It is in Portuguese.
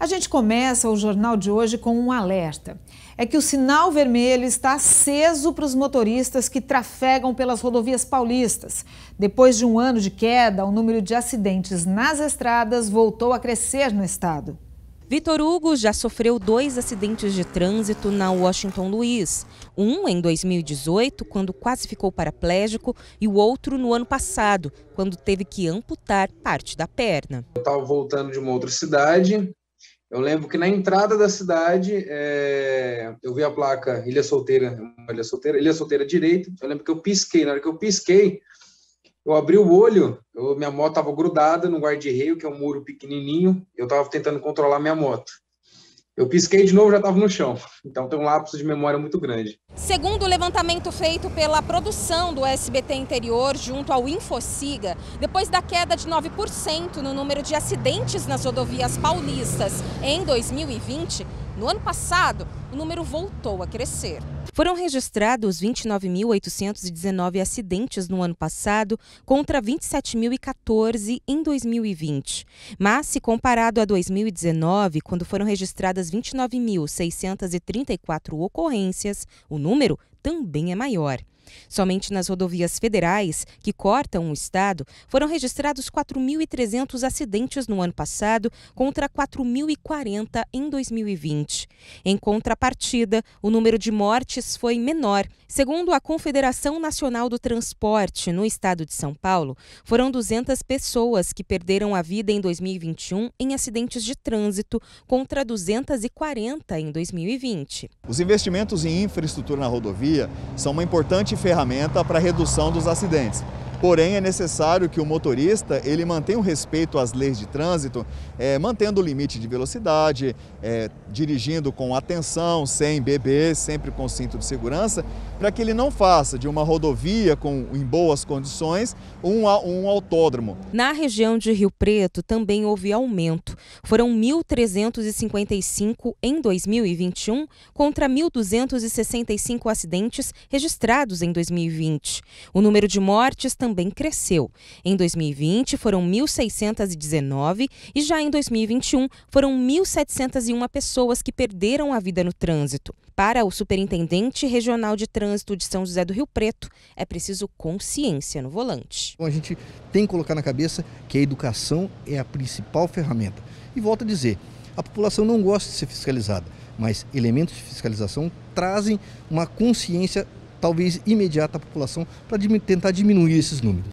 A gente começa o jornal de hoje com um alerta. É que o sinal vermelho está aceso para os motoristas que trafegam pelas rodovias paulistas. Depois de um ano de queda, o número de acidentes nas estradas voltou a crescer no estado. Vitor Hugo já sofreu dois acidentes de trânsito na Washington Luiz. Um em 2018, quando quase ficou paraplégico, e o outro no ano passado, quando teve que amputar parte da perna. Eu estava voltando de uma outra cidade eu lembro que na entrada da cidade, é, eu vi a placa Ilha Solteira, Ilha Solteira, Ilha Solteira direito. Eu lembro que eu pisquei. Na hora que eu pisquei, eu abri o olho, eu, minha moto estava grudada no guarda-reio, que é um muro pequenininho. Eu estava tentando controlar minha moto. Eu pisquei de novo, já estava no chão. Então tem um lapso de memória muito grande. Segundo o levantamento feito pela produção do SBT Interior junto ao Infociga, depois da queda de 9% no número de acidentes nas rodovias paulistas em 2020, no ano passado o número voltou a crescer. Foram registrados 29.819 acidentes no ano passado, contra 27.014 em 2020. Mas, se comparado a 2019, quando foram registradas 29.634 ocorrências, o número também é maior. Somente nas rodovias federais, que cortam o estado, foram registrados 4.300 acidentes no ano passado, contra 4.040 em 2020. Em contrapartida, o número de mortes foi menor. Segundo a Confederação Nacional do Transporte, no estado de São Paulo, foram 200 pessoas que perderam a vida em 2021 em acidentes de trânsito, contra 240 em 2020. Os investimentos em infraestrutura na rodovia são uma importante ferramenta para redução dos acidentes. Porém, é necessário que o motorista ele mantenha o respeito às leis de trânsito, é, mantendo o limite de velocidade, é, dirigindo com atenção, sem beber, sempre com cinto de segurança, para que ele não faça de uma rodovia com, em boas condições um, um autódromo. Na região de Rio Preto também houve aumento. Foram 1.355 em 2021 contra 1.265 acidentes registrados em 2020. O número de mortes também também cresceu. Em 2020 foram 1.619 e já em 2021 foram 1.701 pessoas que perderam a vida no trânsito. Para o superintendente regional de trânsito de São José do Rio Preto, é preciso consciência no volante. A gente tem que colocar na cabeça que a educação é a principal ferramenta. E volto a dizer, a população não gosta de ser fiscalizada, mas elementos de fiscalização trazem uma consciência talvez imediata à população para tentar diminuir esses números.